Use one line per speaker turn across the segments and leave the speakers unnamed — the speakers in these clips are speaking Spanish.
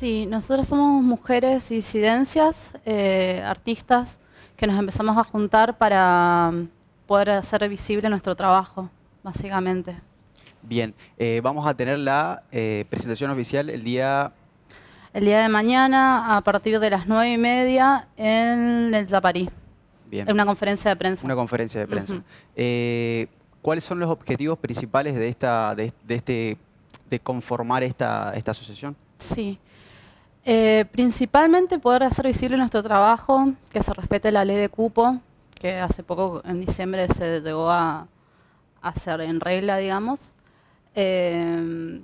Sí, nosotros somos mujeres y disidencias, eh, artistas, que nos empezamos a juntar para mm, poder hacer visible nuestro trabajo, básicamente.
Bien, eh, vamos a tener la eh, presentación oficial el día...
El día de mañana, a partir de las nueve y media, en el Zaparí. Bien. En una conferencia de prensa. Una
conferencia de prensa. ¿Cuáles son los objetivos principales de esta, de este, de conformar esta, esta asociación?
Sí. Eh, principalmente poder hacer visible nuestro trabajo, que se respete la ley de cupo, que hace poco en diciembre se llegó a, hacer en regla, digamos. Eh,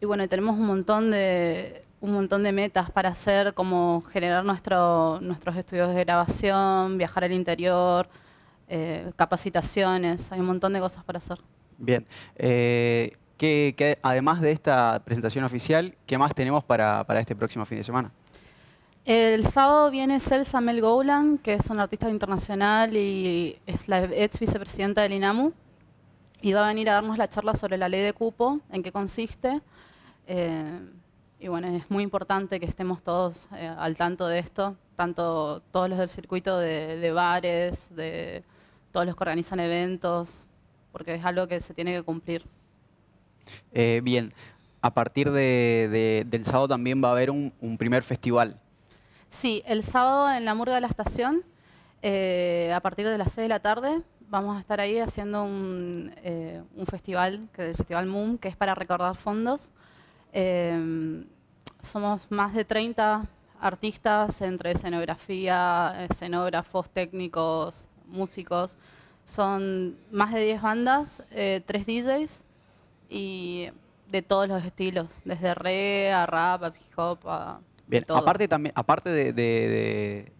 y bueno, tenemos un montón de un montón de metas para hacer, como generar nuestro, nuestros estudios de grabación, viajar al interior, eh, capacitaciones, hay un montón de cosas para hacer.
Bien además de esta presentación oficial, ¿qué más tenemos para, este próximo fin de semana?
El sábado viene Celsa Mel Goulan, que es un artista internacional y es la ex vicepresidenta del INAMU, y va a venir a darnos la charla sobre la ley de cupo, en qué consiste. Eh, y bueno, es muy importante que estemos todos eh, al tanto de esto, tanto todos los del circuito de, de bares, de todos los que organizan eventos, porque es algo que se tiene que cumplir.
Eh, bien, a partir del sábado también va a haber un, primer festival.
Sí, el sábado en la Murga de la Estación, eh, a partir de las 6 de la tarde, vamos a estar ahí haciendo eh, un, festival, que es el Festival Moon, que es para recordar fondos. somos más de 30 artistas entre escenografía, escenógrafos, técnicos, músicos. Son más de 10 bandas, 3 DJs y de todos los estilos, desde re a rap, a hip hop, a Bien, aparte
también, aparte de,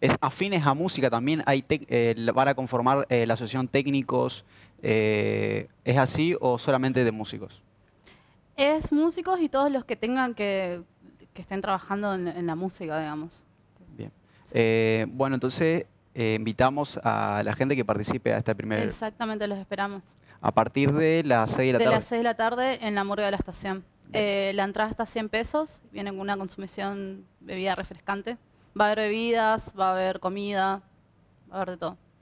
es afines a música también hay tec, eh, van a conformar eh, la asociación técnicos, eh, ¿es así o solamente de músicos?
Es músicos y todos los que tengan que, que estén trabajando en, la música, digamos.
Bien. bueno, entonces invitamos a la gente que participe a esta primera.
Exactamente, los esperamos
a partir de las 6 de la tarde. De las 6
de la tarde en la murga de la estación. Eh, la entrada está a 100 pesos, viene con una consumición bebida refrescante. Va a haber bebidas, va a haber comida, va a haber de todo.